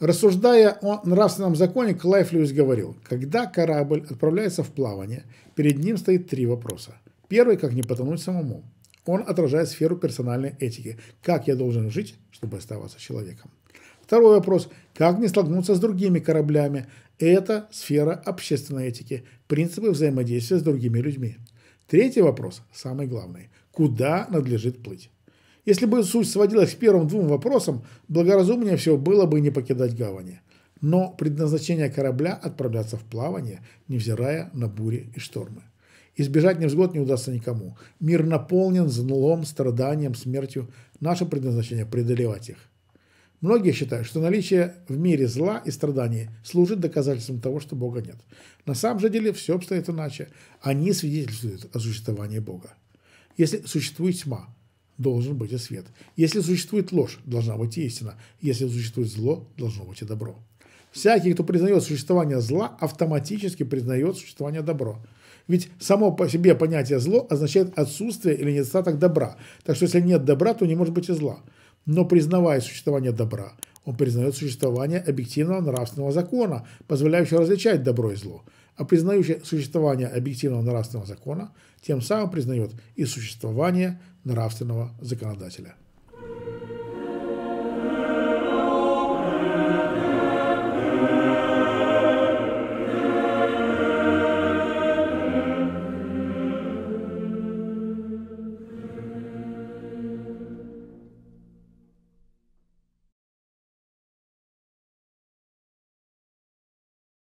Рассуждая о нравственном законе, Клайв Льюис говорил, когда корабль отправляется в плавание, перед ним стоит три вопроса. Первый – как не потонуть самому. Он отражает сферу персональной этики. Как я должен жить, чтобы оставаться человеком? Второй вопрос – как не столкнуться с другими кораблями? Это сфера общественной этики, принципы взаимодействия с другими людьми. Третий вопрос, самый главный – куда надлежит плыть? Если бы суть сводилась к первым двум вопросам, благоразумнее всего было бы не покидать гавани. Но предназначение корабля – отправляться в плавание, невзирая на бури и штормы. Избежать невзгод не удастся никому. Мир наполнен злом, страданием, смертью. Наше предназначение – преодолевать их. Многие считают, что наличие в мире зла и страданий служит доказательством того, что Бога нет. На самом же деле все обстоит иначе. Они свидетельствуют о существовании Бога. Если существует тьма, должен быть и свет. Если существует ложь, должна быть и истина. Если существует зло, должно быть и добро. Всякий, кто признает существование зла, автоматически признает существование добро. Ведь само по себе понятие зло означает отсутствие или недостаток добра. Так что если нет добра, то не может быть и зла. Но признавая существование добра он признает существование объективного нравственного закона, позволяющего различать добро и зло. А признающий существование объективного нравственного закона, тем самым признает и существование нравственного законодателя.